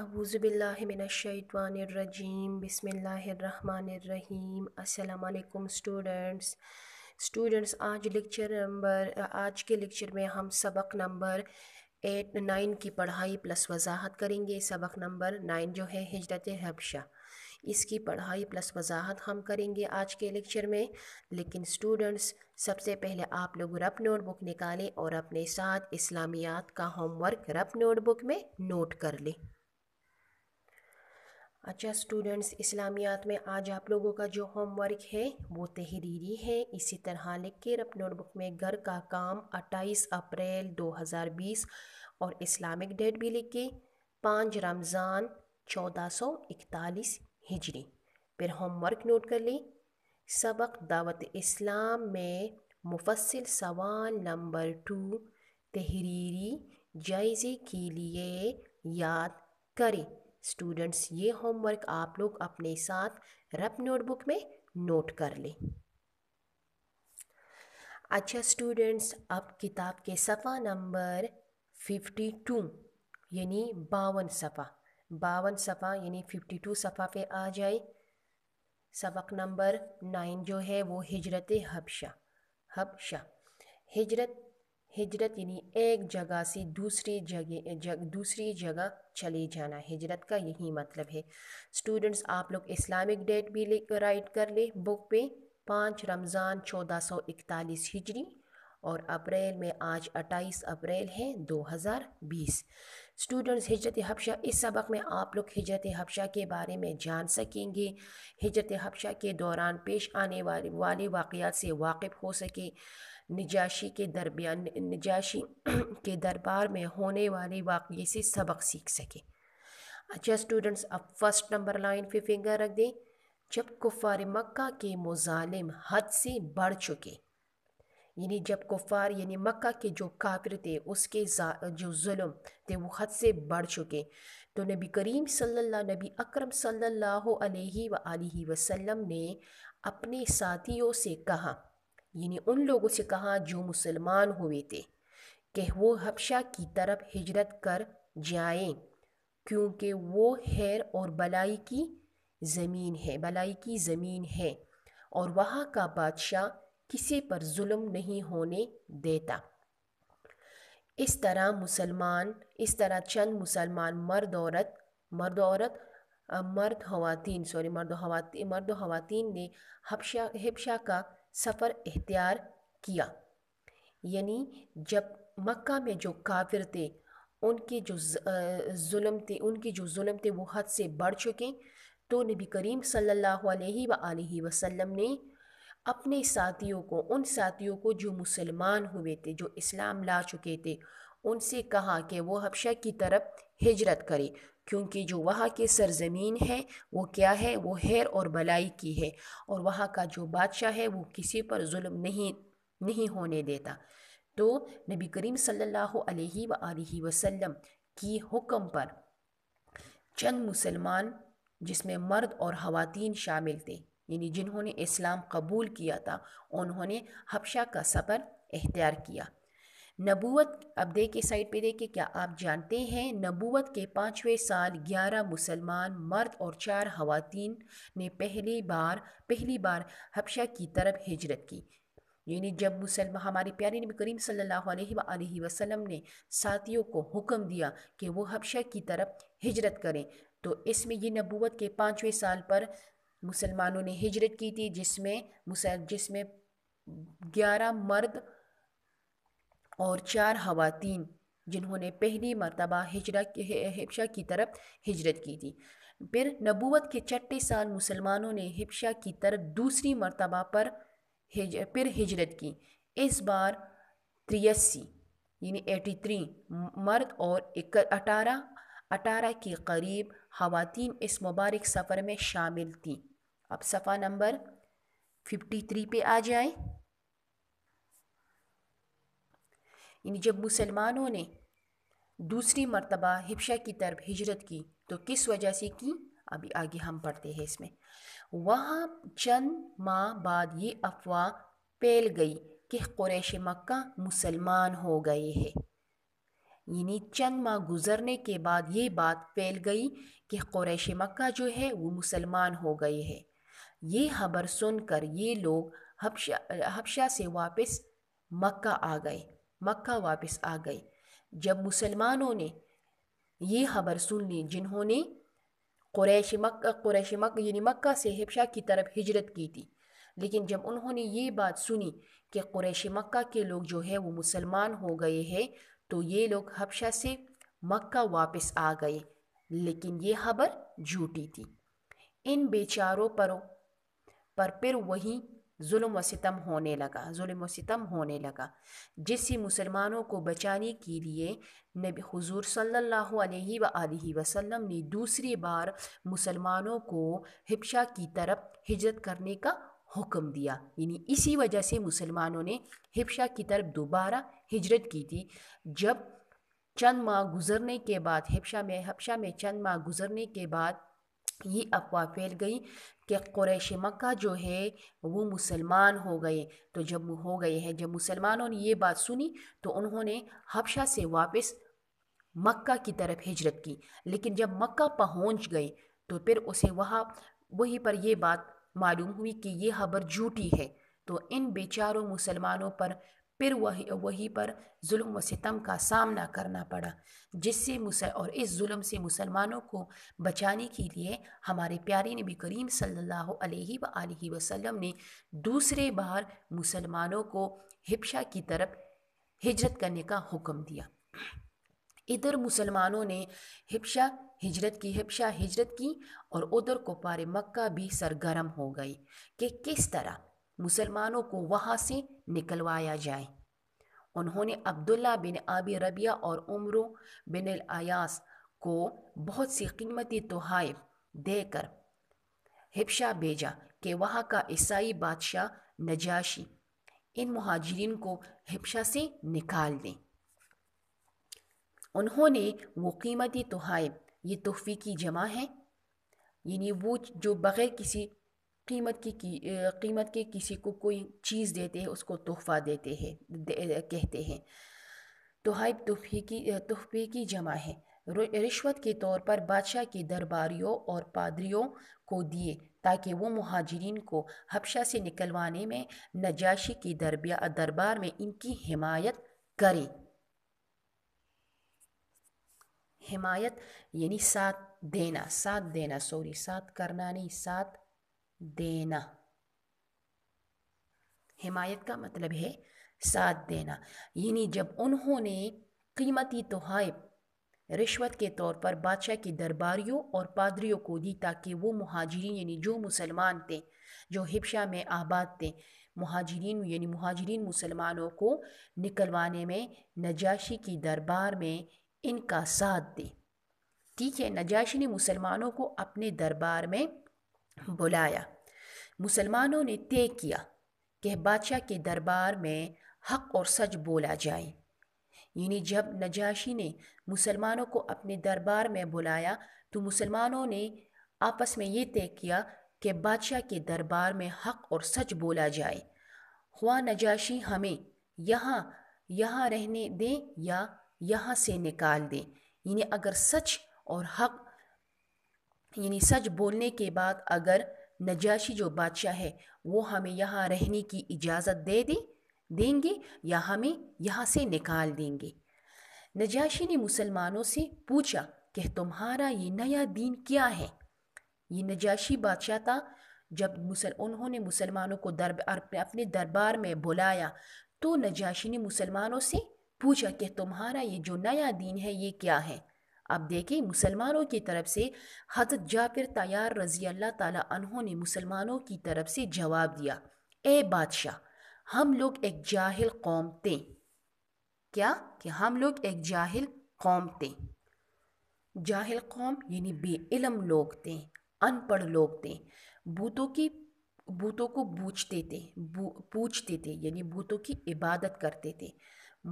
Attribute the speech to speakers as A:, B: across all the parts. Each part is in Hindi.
A: अबूज़बिल्लिमिनशैतवानरजीम बिसमीम अल्लाम स्टूडेंट्स स्टूडेंट्स आज लेक्चर नंबर आज के लेक्चर में हम सबक नंबर एट नाइन की पढ़ाई प्लस वजाहत करेंगे सबक नंबर नाइन जो है हजरत हबशा इसकी पढ़ाई प्लस वजाहत हम करेंगे आज के लेक्चर में लेकिन स्टूडेंट्स सबसे पहले आप लोग रफ नोटबुक निकालें और अपने साथ इस्लामियात का होमवर्क रफ नोटबुक में नोट कर लें अच्छा स्टूडेंट्स इस्लामियात में आज आप लोगों का जो होमवर्क है वो तहरीरी है इसी तरह लिख कर अपनी नोटबुक में घर का काम 28 अप्रैल 2020 और इस्लामिक डेट भी लिख के पाँच रमज़ान चौदह सौ इकतालीस हिजरी फिर होमवर्क नोट कर लें सबक दावत इस्लाम में मुफसल सवाल नंबर टू तहरीरी जायजे के लिए याद करें स्टूडेंट्स ये होमवर्क आप लोग अपने साथ रफ नोटबुक में नोट कर लें अच्छा स्टूडेंट्स अब किताब के सफ़ा नंबर फिफ्टी टू यानी बावन सफ़ा बावन सफ़ा यानी फिफ्टी टू सफ़ा पे आ जाए सबक नंबर नाइन जो है वो हिजरत हबशा हबशा हिजरत हिजरत यानी एक जगह से दूसरी जगह जग, दूसरी जगह चले जाना हिजरत का यही मतलब है स्टूडेंट्स आप लोग इस्लामिक डेट भी ले राइट कर ले बुक पे पाँच रमज़ान चौदह सौ इकतालीस हिजरी और अप्रैल में आज 28 अप्रैल है 2020 स्टूडेंट्स हिजरत हफ्शा इस सबक में आप लोग हिजरत हफ्शा के बारे में जान सकेंगे हिजरत हफ्शा के दौरान पेश आने वाले वाले वाक़ात से वाकिफ़ हो सके निजाशी के दरमियान नजाशी के दरबार में होने वाले वाक़े से सबक सीख सकें अच्छा स्टूडेंट्स अब फर्स्ट नंबर लाइन पे फिंगर रख दें जब कुफार मक्का के मुजालिम हद से बढ़ चुके यानी जब कुफार यानी मक्का के जो काफिर थे उसके जो जुल्म थे वो हद से बढ़ चुके तो नबी करीम सल्लल्लाहु नबी अकरम सल्लल्लाहु अलैहि वसल्लम ने अपने साथियों से कहा यानी उन लोगों से कहा जो मुसलमान हुए थे कि वो हबशा की तरफ हिजरत कर जाएं क्योंकि वो हैर और भलाई की ज़मीन है भलाई की ज़मीन है और वहाँ का बादशाह किसी पर जुल्म नहीं होने देता इस तरह मुसलमान इस तरह चंद मुसलमान मर्द औरत मर्द औरत मर्द खवातीन सॉरी मर्द खवातीन मर्द खवातीन ने हबशा हबशा का सफ़र इख्तियार किया यानी जब मक्का में जो काफिर थे उनके जो जुल्म थे उनके जो जुल्म थे वो हद से बढ़ चुके तो नबी करीम सल्लल्लाहु अलैहि सल्ला वसल्लम ने अपने साथियों को उन साथियों को जो मुसलमान हुए थे जो इस्लाम ला चुके थे उनसे कहा कि वो हबशा की तरफ हिजरत करें क्योंकि जो वहाँ की सरजमीन है वो क्या है वो हैर और भलाई की है और वहाँ का जो बादशाह है वो किसी पर जुल्म नहीं नहीं होने देता तो नबी करीम सल्लल्लाहु अलैहि सल्ला वसल्लम की हुक्म पर चंद मुसलमान जिसमें मर्द और ख़वातीन शामिल थे यानी जिन्होंने इस्लाम कबूल किया था उन्होंने हबशा का सफ़र इख्तियार किया नबूत अब देखिए साइड पे देखिए क्या आप जानते हैं नबूत के पाँचवें साल ग्यारह मुसलमान मर्द और चार खवतिन ने पहली बार पहली बार हबशा की तरफ हिजरत की यानी जब मुसलमान हमारे प्यारे नबी करीम सल्लल्लाहु अलैहि वसल्लम ने साथियों को हुक्म दिया कि वो हबशा की तरफ हिजरत करें तो इसमें ये नबूत के पाँचवें साल पर मुसलमानों ने हिजरत की थी जिसमें जिसमें ग्यारह मर्द और चार खवतिन जिन्होंने पहली मरतबा हिजरत हिब्शा की तरफ हिजरत की थी फिर नबूत के छठे साल मुसलमानों ने हिब्शा की तरफ दूसरी मरतबा पर हिज फिर हिजरत की इस बार त्रियासी यानी एटी थ्री मर्द और अठारह अठारह के करीब खातन इस मुबारक सफ़र में शामिल थी अब सफ़ा नंबर फिफ्टी थ्री पे आ जाएँ यानी जब मुसलमानों ने दूसरी मरतबा हिपशा की तरफ हिजरत की तो किस वजह से की अभी आगे हम पढ़ते हैं इसमें वहाँ चंद माह बाद ये अफवाह फैल गई कि क्रैश मक्का मुसलमान हो गए हैं यानी चंद माह गुजरने के बाद ये बात फैल गई कि क्रैश मक्का जो है वो मुसलमान हो गए हैं ये खबर सुनकर ये लोग हबशा हबशा से वापस मक्का आ गए मक्का वापस आ गए जब मुसलमानों ने ये खबर सुन ली जिन्होंने क्रैश मक्का क्रैश मक् यानी मक्का से हिपशा की तरफ हिजरत की थी लेकिन जब उन्होंने ये बात सुनी कि क्रैश मक्का के लोग जो है वो मुसलमान हो गए हैं तो ये लोग हबशा से मक्का वापस आ गए लेकिन ये खबर झूठी थी इन बेचारों पर पर फिर वही जुल्म व सितम होने लगा जुल्म व सितम होने लगा जिससे मुसलमानों को बचाने के लिए नबी हुजूर सल्लल्लाहु अलैहि व वसल्लम ने दूसरी बार मुसलमानों को हिपशा की तरफ हिजरत करने का हुक्म दिया यानी इसी वजह से मुसलमानों ने हिब्शा की तरफ दोबारा हिजरत की थी जब चंद माह गुजरने के बाद हिपशा में हबशा में चंद माह गुजरने के बाद ये अफवाह फैल गई कि क्रैश मक्का जो है वो मुसलमान हो गए तो जब हो गए हैं जब मुसलमानों ने ये बात सुनी तो उन्होंने हबशा से वापस मक्का की तरफ हिजरत की लेकिन जब मक्का पहुंच गए तो फिर उसे वहाँ वहीं पर यह बात मालूम हुई कि ये खबर झूठी है तो इन बेचारों मुसलमानों पर फिर वही वही पर जुल्म व सितम का सामना करना पड़ा जिससे मुसल और इस जुल्म से मुसलमानों को बचाने के लिए हमारे प्यारे नबी करीम सल्लल्लाहु अलैहि व आलिहि वसल्लम ने दूसरे बार मुसलमानों को हिपशा की तरफ हिजरत करने का हुक्म दिया इधर मुसलमानों ने हिपशा हिजरत की हिपशा हिजरत की और उधर को मक्का भी सरगर्म हो गई कि किस तरह मुसलमानों को वहाँ से निकलवाया जाए उन्होंने अब्दुल्ला बिन आबी रबिया और उम्र बिन अयास को बहुत सी कीमती तोहब देकर हिपशा भेजा कि वहाँ का ईसाई बादशाह नजाशी इन महाजरीन को हिपशा से निकाल दें उन्होंने वो कीमती तोहब ये तोहफ़े की जमा है यानी वो जो बग़ैर किसी कीमत की कीमत के किसी को कोई चीज़ देते हैं उसको तोहफ़ा देते हैं दे, कहते हैं तोहब तोहफे की तोहफे की जमा है रिश्वत के तौर पर बादशाह के दरबारियों और पादरियों को दिए ताकि वो महाजरीन को हबशा से निकलवाने में नजाशी के दरबिया दरबार में इनकी हिमायत करें हिमायत यानी साथ देना साथ देना सॉरी साथ करना नहीं साथ देना हिमायत का मतलब है साथ देना यानी जब उन्होंने कीमती तोहब रिश्वत के तौर पर बादशाह के दरबारियों और पादरियों को दी ताकि वो महाजरीन यानी जो मुसलमान थे जो हिब्शा में आबाद थे महाजरीन यानी महाजरीन मुसलमानों को निकलवाने में नजाशी की दरबार में इनका साथ दे ठीक है नजाशी ने मुसलमानों को अपने दरबार में बुलाया मुसलमानों ने तय किया कि बादशाह के दरबार में हक और सच बोला जाए यानी जब नजाशी ने मुसलमानों को अपने दरबार में बुलाया तो मुसलमानों ने आपस में ये तय किया कि बादशाह के दरबार में हक और सच बोला जाए ख्वा नजाशी हमें यहाँ यहाँ रहने दें या यहाँ से निकाल दें यानी अगर सच और हक यानी सच बोलने के बाद अगर नजाशी जो बादशाह है वो हमें यहाँ रहने की इजाज़त दे दे देंगे या हमें यहाँ से निकाल देंगे नजाशी ने मुसलमानों से पूछा कि तुम्हारा ये नया दीन क्या है ये नजाशी बादशाह था जब मुसल उन्होंने मुसलमानों को दरबार अपने दरबार में बुलाया तो नजाशी ने मुसलमानों से पूछा कि तुम्हारा ये जो नया दीन है ये क्या है अब देखें मुसलमानों की तरफ से हजरत जाफिर तैयार रजी अल्लाह तहों ने मुसलमानों की तरफ से जवाब दिया ए बादशाह हम लोग एक जाहिल कौम थे क्या कि हम लोग एक जाहिल कौम थे जाहिल कौम यानी बेइलम लोग थे अनपढ़ लोग थे बूतों की बूतों को पूछते थे पूछते थे यानी बूतों की इबादत करते थे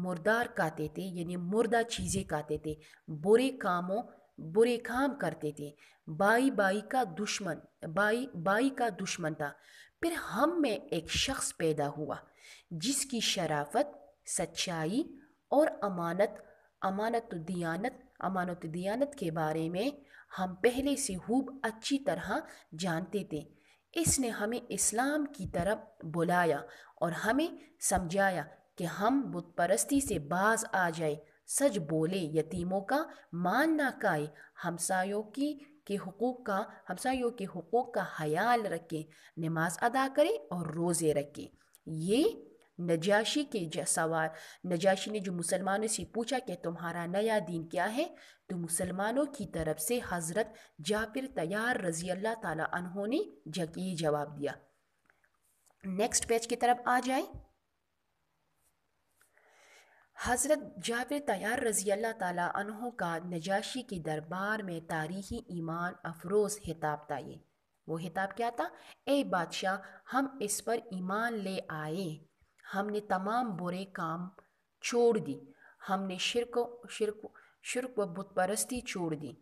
A: मुर्दार कहते थे यानी मुर्दा चीज़ें कहते थे बुरे कामों बुरे काम करते थे बाई बाई का दुश्मन बाई बाई का दुश्मन था फिर हम में एक शख्स पैदा हुआ जिसकी शराफत सच्चाई और अमानत अमानत दियानत अमानत दियानत के बारे में हम पहले से खूब अच्छी तरह जानते थे इसने हमें इस्लाम की तरफ बुलाया और हमें समझाया कि हम बुत परस्ती से बाज आ जाए सच बोले यतीमों का मान ना काए हमसायों की के हकूक़ का हमसायों के हकूक़ का ख्याल रखें नमाज अदा करें और रोज़े रखें ये नजाशी के सवाल नजाशी ने जो मुसलमानों से पूछा कि तुम्हारा नया दीन क्या है तो मुसलमानों की तरफ से हज़रत जाफिर तैयार रज़ी अल्लाह ताला ने ये जवाब दिया नेक्स्ट पेज की तरफ आ जाए हज़रत जाबिर तैयार रज़ी अल्लाह तहों का नजाशी के दरबार में तारीख़ी ईमान अफरोज़ हिताब था ये वो हिताब क्या था ए बादशाह हम इस पर ईमान ले आए हमने तमाम बुरे काम छोड़ दी हमने शिरक शिरक शिरक व बुतपरस्ती छोड़ दी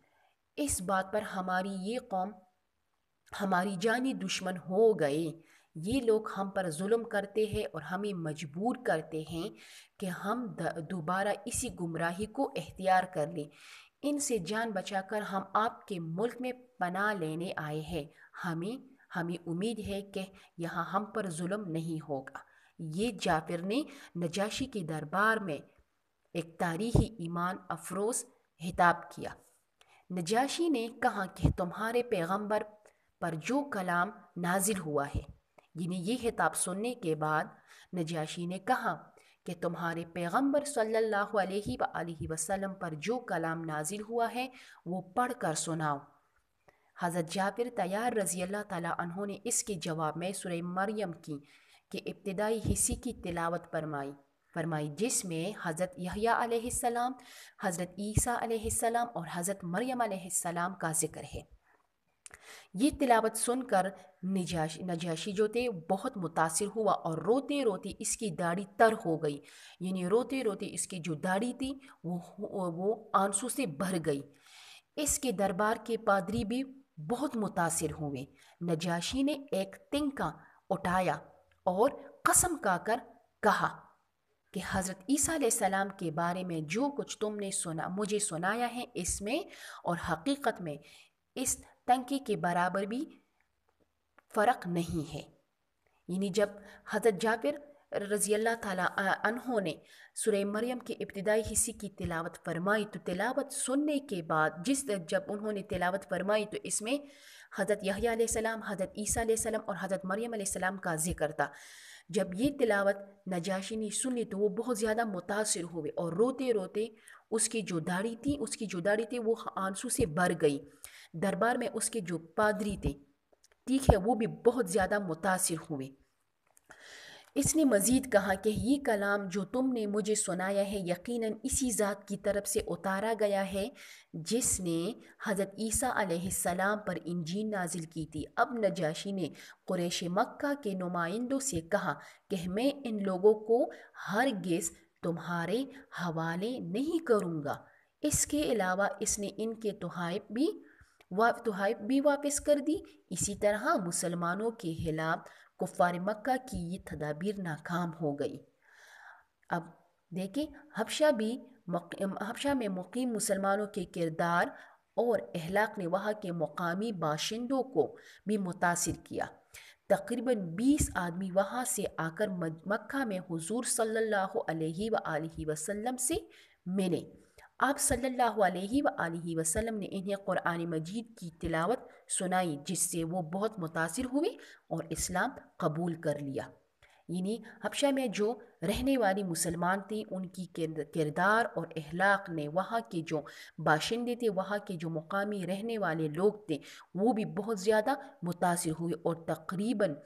A: इस बात पर हमारी ये कौम हमारी जानी दुश्मन हो गए ये लोग हम पर जुल्म करते हैं और हमें मजबूर करते हैं कि हम दोबारा इसी गुमराही को अख्तियार कर लें इनसे जान बचाकर हम आपके मुल्क में पना लेने आए हैं हमें हमें उम्मीद है कि यहाँ हम पर जुल्म नहीं होगा ये जाफिर ने नजाशी के दरबार में एक तारीखी ईमान अफरोज हिताब किया नजाशी ने कहा कि तुम्हारे पैगंबर पर जो कलाम नाजिल हुआ है यानी ये खिताब सुनने के बाद नजाशी ने कहा कि तुम्हारे पैगंबर सल्लल्लाहु अलैहि वसल्लम पर जो कलाम नाजिल हुआ है वो पढ़ कर सुनाओ हज़रत जाफिर तैयार रज़ी अल्लाह तहों ने इसके जवाब में सुर मरियम की कि इब्तदाई हिस्से की तिलावत फरमाई फरमाई जिसमें हज़रत यहिया अलैहिस्सलाम हज़रत ईसा अलैहिस्सलाम और हज़रत मरियम अलैहिस्सलाम का ज़िक्र है ये तिलावत सुनकर नजाश नजाशी जो थे बहुत मुतासर हुआ और रोते रोते इसकी दाढ़ी तर हो गई यानी रोते रोते इसकी जो दाढ़ी थी वो वो आंसू से भर गई इसके दरबार के पादरी भी बहुत मुतासर हुए नजाशी ने एक तिंका उठाया और कसम खाकर कहा कि हज़रत ईसा सलाम के बारे में जो कुछ तुमने सुना मुझे सुनाया है इसमें और हकीकत में इस तंगी के बराबर भी फ़र्क नहीं है यानी जब हज़रत जाफिर रज़ी अल्लाह तहों ने सुरह मरियम के इब्तदाई हिस्से की तिलावत फरमाई तो तिलावत सुनने के बाद जिस जब उन्होंने तिलावत फरमाई तो इसमें हज़रत सलाम हज़रत ईसा और हज़रत मरियम सलाम का जिक्र था जब ये तिलावत नजाशी ने सुनी तो वो बहुत ज़्यादा मुतासर हुए और रोते रोते उसकी जो दाढ़ी थी उसकी जो दाढ़ी थी वो आंसू से भर गई दरबार में उसके जो पादरी थे ठीक है वो भी बहुत ज़्यादा मुतासर हुए इसने मज़ीद कहा कि ये कलाम जो तुमने मुझे सुनाया है यकीनन इसी ज़ात की तरफ से उतारा गया है जिसने हज़रत ईसा सलाम पर इंजीन नाजिल की थी अब नजाशी ने क्रैश मक्का के नुमाइंदों से कहा कि मैं इन लोगों को हर गेस तुम्हारे हवाले नहीं करूँगा इसके अलावा इसने इनके तोहब भी व तोहैब भी वापस कर दी इसी तरह मुसलमानों के खिलाफ कुफार मक्का की ये तदाबीर नाकाम हो गई अब देखें हफशा भी हफशा में मुकीम मुसलमानों के किरदार और अहलाक ने वहाँ के मुकामी बाशिंदों को भी मुतासर किया तकरीबन 20 आदमी वहाँ से आकर मक्का में हुजूर सल्लल्लाहु अलैहि वसल्लम से मिले आप सल्लल्लाहु अलैहि सल्ला वसल्लम ने इन्हें क़ुरान मजीद की तिलावत सुनाई जिससे वो बहुत मुतासर हुए और इस्लाम कबूल कर लिया यानी हबशा में जो रहने वाली मुसलमान थी उनकी किरदार और अहलाक ने वहाँ के जो बाशिंदे थे वहाँ के जो मुकामी रहने वाले लोग थे वो भी बहुत ज़्यादा मुतासर हुए और तकरीबन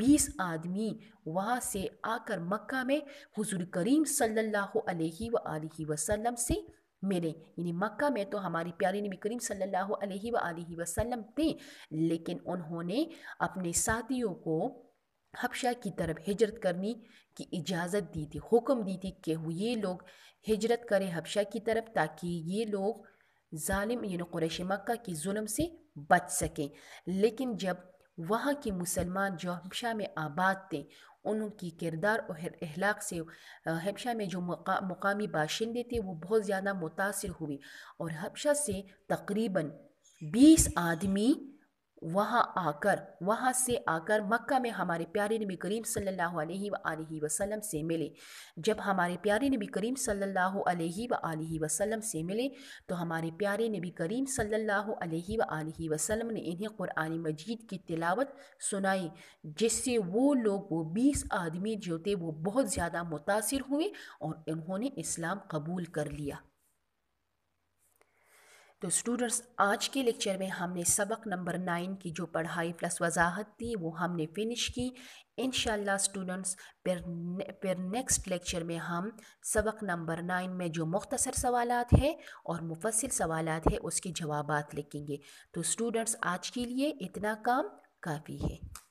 A: बीस आदमी वहाँ से आकर मक्का में हुजूर करीम सल्लल्लाहु अलैहि वसल्लम से मिले यानी मक्का में तो हमारी प्यारे नबी करीम सल्लल्लाहु अलैहि व वसल्लम थे लेकिन उन्होंने अपने साथियों को हबशा की तरफ हिजरत करने की इजाज़त दी थी हुक्म दी थी कि ये लोग हिजरत करें हबशा की तरफ ताकि ये लोग ालिम यानी कुरैश मक्का की जुल्म से बच सकें लेकिन जब वहाँ के मुसलमान जो हमशा में आबाद थे उनकी किरदार और अहलाक से हबशा में जो मुका, मुकामी बाशिंदे थे वो बहुत ज़्यादा मुतासर हुए और हबशा से तकरीबन बीस आदमी वहाँ आकर वहाँ से आकर मक्का में हमारे प्यारे नबी करीम सल्लल्लाहु अलैहि वसल्लम से मिले जब हमारे प्यारे नबी करीम सल्लल्लाहु अलैहि वसल्लम से मिले तो हमारे प्यारे नबी करीम सल्लल्लाहु अलैहि वसल्लम ने इन्हें कुरान मजीद की तिलावत सुनाई जिससे वो लोग वो बीस आदमी जो थे वो बहुत ज़्यादा मुतासर हुए और इन्होंने इस्लाम कबूल कर लिया तो स्टूडेंट्स आज के लेक्चर में हमने सबक नंबर नाइन की जो पढ़ाई प्लस वजाहत थी वो हमने फिनिश की इनशाला स्टूडेंट्स फिर फिर नेक्स्ट लेक्चर में हम सबक नंबर नाइन में जो मुख्तसर सवाल है और मुफसिल सवाल है उसके जवाब लिखेंगे तो स्टूडेंट्स आज के लिए इतना काम काफ़ी है